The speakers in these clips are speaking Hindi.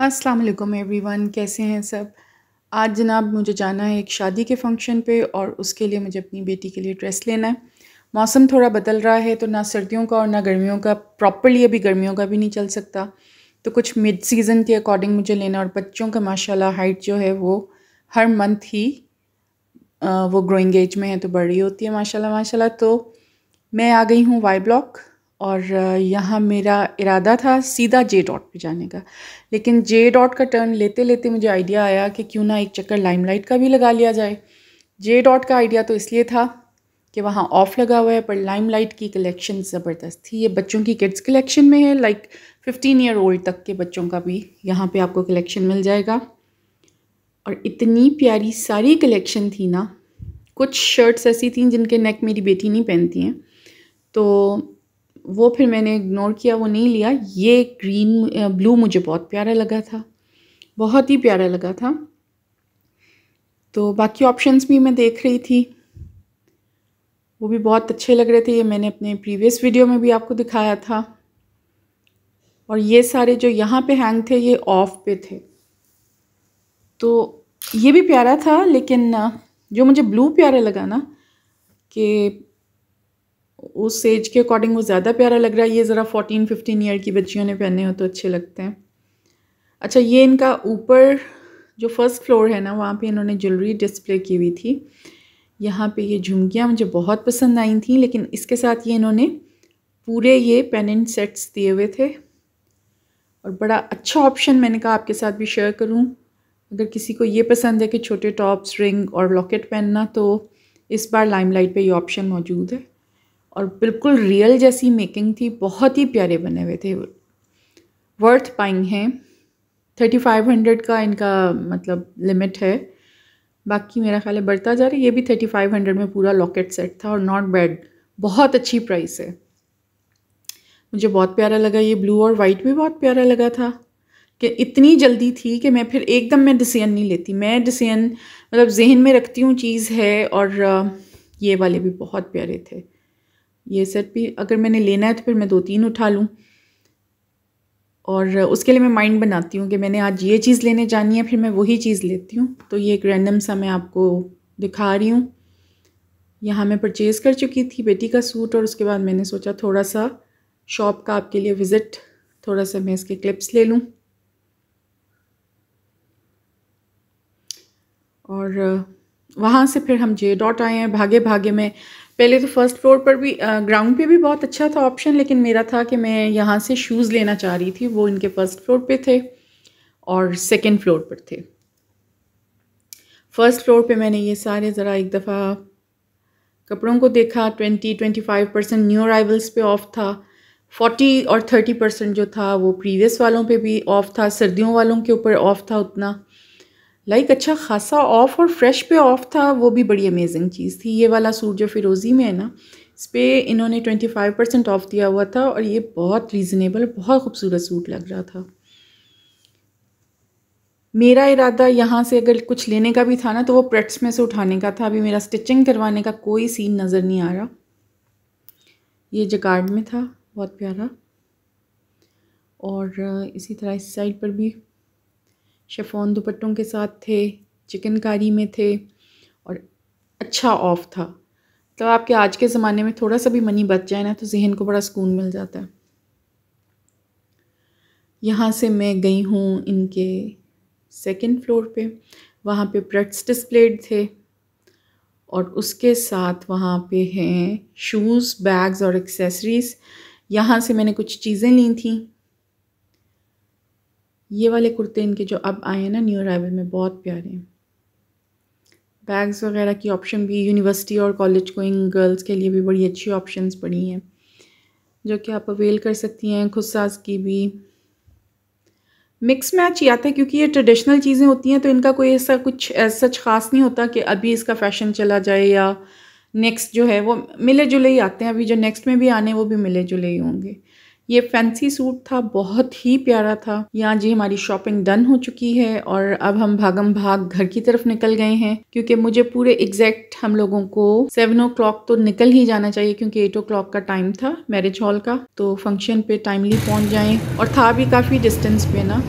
अस्सलाम वालेकुम एवरीवन कैसे हैं सब आज जनाब मुझे जाना है एक शादी के फंक्शन पे और उसके लिए मुझे अपनी बेटी के लिए ड्रेस लेना है मौसम थोड़ा बदल रहा है तो ना सर्दियों का और ना गर्मियों का प्रॉपरली अभी गर्मियों का भी नहीं चल सकता तो कुछ मिड सीज़न के अकॉर्डिंग मुझे लेना और बच्चों का माशाल्लाह हाइट जो है वो हर मंथ ही वो ग्रोइंग एज में है तो बड़ी होती है माशाल्लाह माशाल्लाह तो मैं आ गई हूँ वाई ब्लॉक और यहाँ मेरा इरादा था सीधा जे डॉट पे जाने का लेकिन जे डॉट का टर्न लेते लेते मुझे आइडिया आया कि क्यों ना एक चक्कर लाइमलाइट का भी लगा लिया जाए जे डॉट का आइडिया तो इसलिए था कि वहाँ ऑफ लगा हुआ है पर लाइमलाइट की कलेक्शन ज़बरदस्त थी ये बच्चों की किड्स कलेक्शन में है लाइक फिफ्टीन ईयर ओल्ड तक के बच्चों का भी यहाँ पर आपको कलेक्शन मिल जाएगा और इतनी प्यारी सारी कलेक्शन थी ना कुछ शर्ट्स ऐसी थी जिनके नेक मेरी बेटी नहीं पहनती हैं तो वो फिर मैंने इग्नोर किया वो नहीं लिया ये ग्रीन ब्लू मुझे बहुत प्यारा लगा था बहुत ही प्यारा लगा था तो बाकी ऑप्शंस भी मैं देख रही थी वो भी बहुत अच्छे लग रहे थे ये मैंने अपने प्रीवियस वीडियो में भी आपको दिखाया था और ये सारे जो यहाँ पे हैंग थे ये ऑफ पे थे तो ये भी प्यारा था लेकिन जो मुझे ब्लू प्यारा लगा ना कि उस एज के अकॉर्डिंग वो ज़्यादा प्यारा लग रहा है ये ज़रा फोर्टीन फिफ्टीन ईयर की बच्चियों ने पहने हो तो अच्छे लगते हैं अच्छा ये इनका ऊपर जो फर्स्ट फ्लोर है ना वहाँ पे इन्होंने ज्वेलरी डिस्प्ले की हुई थी यहाँ पे ये झुमकियाँ मुझे बहुत पसंद आई थी लेकिन इसके साथ ये इन्होंने पूरे ये पेनेंट सेट्स दिए हुए थे और बड़ा अच्छा ऑप्शन मैंने कहा आपके साथ भी शेयर करूँ अगर किसी को ये पसंद है कि छोटे टॉप्स रिंग और लॉकेट पहनना तो इस बार लाइमलाइट पे ये ऑप्शन मौजूद है और बिल्कुल रियल जैसी मेकिंग थी बहुत ही प्यारे बने हुए थे वर्थ पाइंग हैं थर्टी फाइव हंड्रेड का इनका मतलब लिमिट है बाकी मेरा ख्याल है बढ़ता जा रहा है ये भी थर्टी फाइव हंड्रेड में पूरा लॉकेट सेट था और नॉट बैड बहुत अच्छी प्राइस है मुझे बहुत प्यारा लगा ये ब्लू और वाइट भी बहुत प्यारा लगा था कि इतनी जल्दी थी कि मैं फिर एकदम मैं डिसीजन नहीं लेती मैं डिसीजन मतलब जहन में रखती हूँ चीज़ है और ये वाले भी बहुत प्यारे थे ये सेट भी अगर मैंने लेना है तो फिर मैं दो तीन उठा लूँ और उसके लिए मैं माइंड बनाती हूँ कि मैंने आज ये चीज़ लेने जानी है फिर मैं वही चीज़ लेती हूँ तो ये एक रैंडम सा मैं आपको दिखा रही हूँ यहाँ मैं परचेज़ कर चुकी थी बेटी का सूट और उसके बाद मैंने सोचा थोड़ा सा शॉप का आपके लिए विज़िट थोड़ा सा मैं इसके क्लिप्स ले लूँ और वहाँ से फिर हम जे डॉट आए हैं भागे भागे में पहले तो फर्स्ट फ्लोर पर भी ग्राउंड पे भी बहुत अच्छा था ऑप्शन लेकिन मेरा था कि मैं यहाँ से शूज़ लेना चाह रही थी वो इनके फर्स्ट फ्लोर पे थे और सेकंड फ्लोर पर थे फर्स्ट फ्लोर पे मैंने ये सारे ज़रा एक दफ़ा कपड़ों को देखा twenty twenty five percent new arrivals पे ऑफ था फोर्टी और थर्टी परसेंट जो था वो प्रीवियस वालों पे भी ऑफ था सर्दियों वालों के ऊपर ऑफ था उतना लाइक like, अच्छा खासा ऑफ और फ्रेश पे ऑफ था वो भी बड़ी अमेजिंग चीज़ थी ये वाला सूट जो फिरोज़ी में है ना इस पर इन्होंने ट्वेंटी फाइव परसेंट ऑफ दिया हुआ था और ये बहुत रीज़नेबल बहुत खूबसूरत सूट लग रहा था मेरा इरादा यहाँ से अगर कुछ लेने का भी था ना तो वो प्रेट्स में से उठाने का था अभी मेरा स्टिचिंग करवाने का कोई सीन नज़र नहीं आ रहा ये जकार्ड में था बहुत प्यारा और इसी तरह इस साइड पर भी शेफोन दुपट्टों के साथ थे चिकनकारी में थे और अच्छा ऑफ था तो आपके आज के ज़माने में थोड़ा सा भी मनी बच जाए ना तो जहन को बड़ा सुकून मिल जाता है यहाँ से मैं गई हूँ इनके सेकंड फ्लोर पे वहाँ पे प्रट्स डिस्प्लेड थे और उसके साथ वहाँ पे हैं शूज़ बैग्स और एक्सेसरीज़ यहाँ से मैंने कुछ चीज़ें ली थी ये वाले कुर्ते इनके जो अब आए हैं ना न्यू अराइवल में बहुत प्यारे हैं बैग्स वगैरह की ऑप्शन भी यूनिवर्सिटी और कॉलेज गोइंग गर्ल्स के लिए भी बड़ी अच्छी ऑप्शंस पड़ी हैं जो कि आप अवेल कर सकती हैं खुद साज की भी मिक्स मैच ही आता है क्योंकि ये ट्रेडिशनल चीज़ें होती हैं तो इनका कोई ऐसा कुछ सच ख़ास नहीं होता कि अभी इसका फ़ैशन चला जाए या नेक्स्ट जो है वो मिले जुले ही आते हैं अभी जो नेक्स्ट में भी आने वो भी मिले जुले ही होंगे ये फैंसी सूट था बहुत ही प्यारा था यहाँ जी हमारी शॉपिंग डन हो चुकी है और अब हम भागम भाग घर की तरफ निकल गए हैं क्योंकि मुझे पूरे एग्जैक्ट हम लोगों को सेवन ओ क्लॉक तो निकल ही जाना चाहिए क्योंकि एट ओ क्लॉक का टाइम था मैरिज हॉल का तो फंक्शन पे टाइमली पहुँच जाएँ और था भी काफ़ी डिस्टेंस पे ना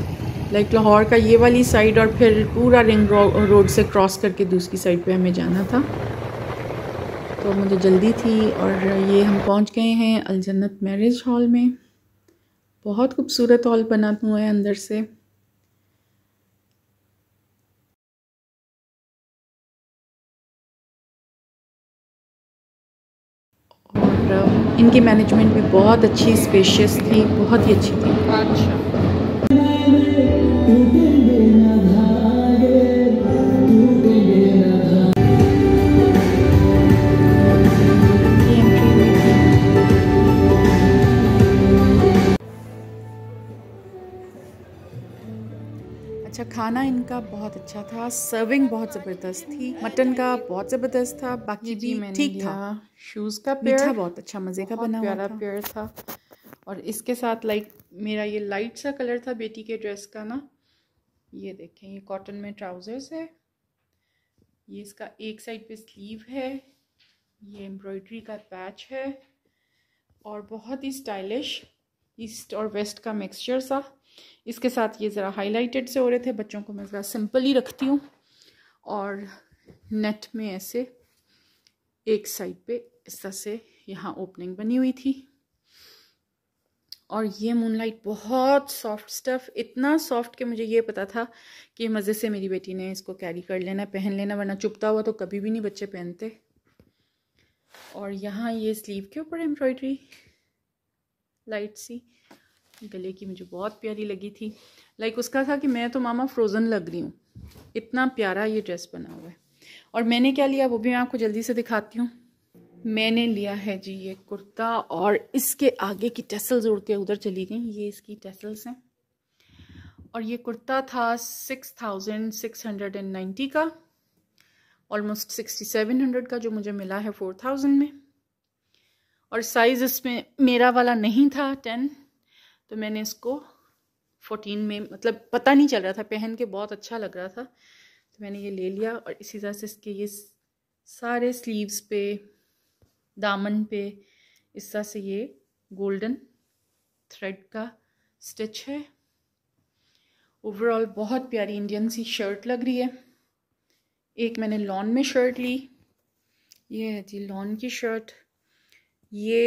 लाइक लाहौर का ये वाली साइड और फिर पूरा रिंग रोड से क्रॉस करके दूसरी साइड पे हमें जाना था तो मुझे जल्दी थी और ये हम पहुंच गए हैं अलजन्नत मैरिज हॉल में बहुत खूबसूरत हॉल बना हुआ है अंदर से और इनकी मैनेजमेंट भी बहुत अच्छी स्पेशियस थी बहुत ही अच्छी थी अच्छा खाना इनका बहुत अच्छा था सर्विंग बहुत ज़बरदस्त थी मटन का बहुत ज़बरदस्त था बाकी भी ठीक था शूज़ का पेयर बहुत अच्छा मज़े का बना प्यारा पेड़ था और इसके साथ लाइक मेरा ये लाइट सा कलर था बेटी के ड्रेस का ना ये देखें ये कॉटन में ट्राउज़र्स है ये इसका एक साइड पे स्लीव है ये एम्ब्रॉयडरी का पैच है और बहुत ही स्टाइलिश ईस्ट और वेस्ट का मिक्सचर सा इसके साथ ये ज़रा हाईलाइटेड से हो रहे थे बच्चों को मैं ज़रा सिंपल ही रखती हूँ और नेट में ऐसे एक साइड पे इस तरह से यहाँ ओपनिंग बनी हुई थी और ये मूनलाइट बहुत सॉफ्ट स्टफ़ इतना सॉफ्ट कि मुझे ये पता था कि मज़े से मेरी बेटी ने इसको कैरी कर लेना पहन लेना वरना चुपता हुआ तो कभी भी नहीं बच्चे पहनते और यहाँ ये स्लीव के ऊपर एम्ब्रॉयडरी लाइट सी गले की मुझे बहुत प्यारी लगी थी लाइक उसका था कि मैं तो मामा फ्रोज़न लग रही हूँ इतना प्यारा ये ड्रेस बना हुआ है और मैंने क्या लिया वो भी मैं आपको जल्दी से दिखाती हूँ मैंने लिया है जी ये कुर्ता और इसके आगे की टेसल्स के उधर चली गई ये इसकी टेसल्स हैं और ये कुर्ता था six thousand six hundred and ninety का ऑलमोस्ट सिक्सटी सेवन हंड्रेड का जो मुझे मिला है फोर थाउजेंड में और साइज़ इसमें मेरा वाला नहीं था टेन तो मैंने इसको फोटीन में मतलब पता नहीं चल रहा था पहन के बहुत अच्छा लग रहा था तो मैंने ये ले लिया और इसी तरह से इसके ये सारे स्लीव्स पे दामन पे इस तरह से ये गोल्डन थ्रेड का स्टिच है ओवरऑल बहुत प्यारी इंडियन सी शर्ट लग रही है एक मैंने लॉन में शर्ट ली ये है जी लॉन की शर्ट ये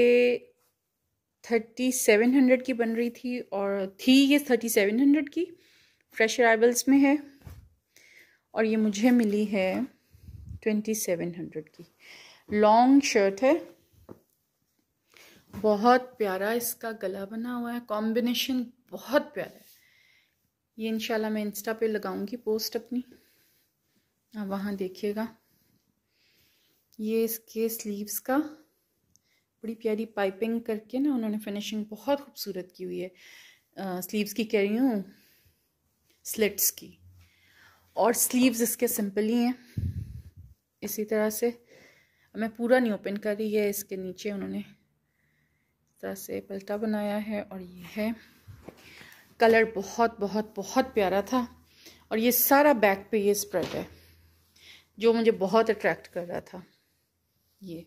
थर्टी सेवन हंड्रेड की बन रही थी और थी ये थर्टी सेवन हंड्रेड की फ्रेश अराइवल्स में है और ये मुझे मिली है ट्वेंटी सेवन हंड्रेड की लॉन्ग शर्ट है बहुत प्यारा इसका गला बना हुआ है कॉम्बिनेशन बहुत प्यारा है ये इनशाला मैं इंस्टा पे लगाऊंगी पोस्ट अपनी आप वहाँ देखिएगा ये इसके स्लीव्स का बड़ी प्यारी पाइपिंग करके ना उन्होंने फिनिशिंग बहुत खूबसूरत की हुई है आ, स्लीव्स की कह रही हूँ स्लिट्स की और स्लीव्स इसके सिंपल ही हैं इसी तरह से मैं पूरा नहीं ओपन कर रही है इसके नीचे उन्होंने इस तरह से पलटा बनाया है और ये है कलर बहुत बहुत बहुत प्यारा था और ये सारा बैक पे ये स्प्रेड है जो मुझे बहुत अट्रैक्ट कर रहा था ये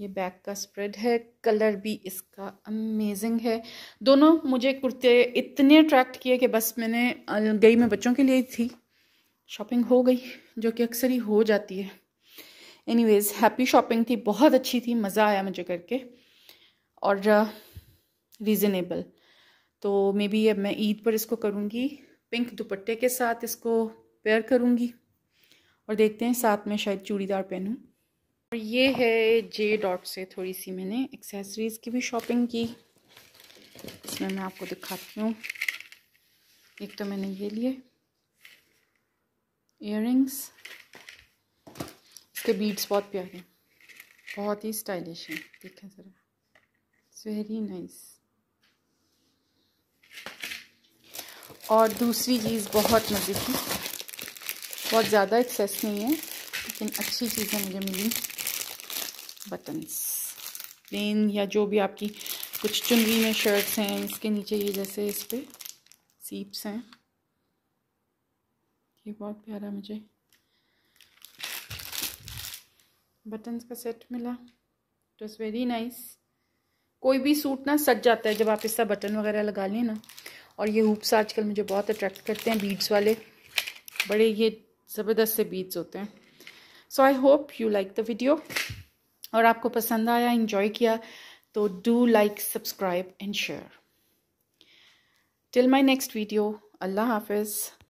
ये बैक का स्प्रेड है कलर भी इसका अमेजिंग है दोनों मुझे कुर्ते इतने अट्रैक्ट किए कि बस मैंने गई मैं बच्चों के लिए थी शॉपिंग हो गई जो कि अक्सर ही हो जाती है एनीवेज हैप्पी शॉपिंग थी बहुत अच्छी थी मज़ा आया मुझे करके और रीज़नेबल तो मे बी अब मैं ईद पर इसको करूँगी पिंक दुपट्टे के साथ इसको पेयर करूँगी और देखते हैं साथ में शायद चूड़ीदार पहनूँ और तो ये है जे डॉट से थोड़ी सी मैंने एक्सेसरीज़ की भी शॉपिंग की इसमें मैं आपको दिखाती हूँ एक तो मैंने ये लिए इयर इसके बीड्स बहुत प्यारे बहुत ही स्टाइलिश हैं देखें ज़रा इट्स वेरी नाइस और दूसरी चीज़ बहुत मज़े की बहुत ज़्यादा एक्सेस नहीं है लेकिन अच्छी चीज़ें मुझे मिली बटन्स प्लेन या जो भी आपकी कुछ चुनरी में शर्ट्स हैं इसके नीचे ये जैसे इस पर सीप्स हैं ये बहुत प्यारा मुझे बटन्स का सेट मिला इट वॉज़ वेरी नाइस कोई भी सूट ना सज जाता है जब आप इसका बटन वगैरह लगा लें ना और ये हुप्स आजकल मुझे बहुत अट्रैक्ट करते हैं बीड्स वाले बड़े ये ज़बरदस्त से बीड्स होते हैं so I hope you like the video और आपको पसंद आया इंजॉय किया तो do like subscribe and share till my next video अल्लाह हाफिज़